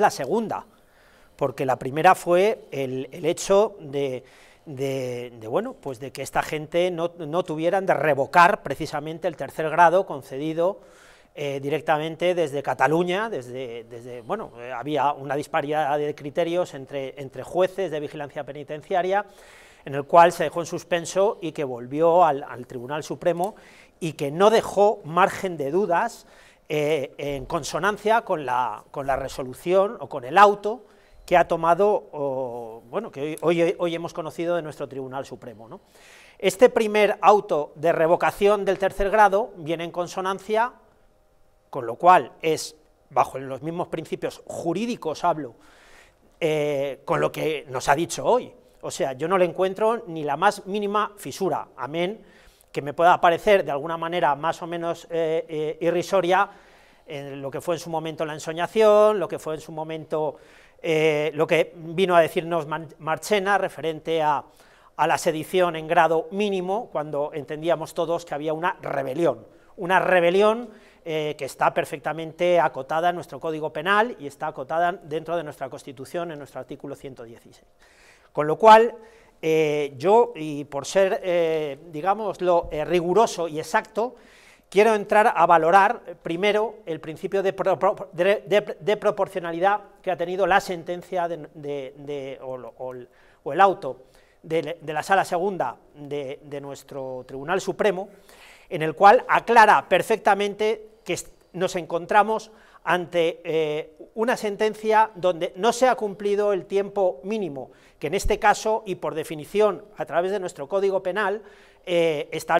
la segunda, porque la primera fue el, hecho de, bueno, pues de que esta gente no, tuvieran de revocar precisamente el tercer grado concedido eh, directamente desde Cataluña, desde, desde bueno, eh, había una disparidad de criterios entre, entre jueces de vigilancia penitenciaria, en el cual se dejó en suspenso y que volvió al Tribunal Supremo y que no dejó margen de dudas eh, en consonancia con la, con la, resolución o con el auto que ha tomado, bueno, que hoy, hemos conocido de nuestro Tribunal Supremo. Este primer auto de revocación del tercer grado viene en consonancia, con lo cual es, bajo los mismos principios jurídicos hablo, eh, con lo que nos ha dicho hoy. O sea, yo no le encuentro ni la más mínima fisura, amén, que me pueda parecer de alguna manera más o menos eh, irrisoria en eh, lo que fue en su momento la ensoñación, lo que fue en su momento eh, lo que vino a decirnos Marchena referente a, la sedición en grado mínimo, cuando entendíamos todos que había una rebelión, una rebelión eh, que está perfectamente acotada en nuestro Código Penal y está acotada dentro de nuestra Constitución en nuestro artículo 116. Con lo cual, yo, y por ser, digámoslo, riguroso y exacto, quiero entrar a valorar primero el principio de, proporcionalidad que ha tenido la sentencia o, el, auto de, la sala segunda de, nuestro Tribunal Supremo, en el cual aclara perfectamente que nos encontramos ante eh, una sentencia donde no se ha cumplido el tiempo mínimo, que en este caso, y por definición, a través de nuestro Código Penal, eh, está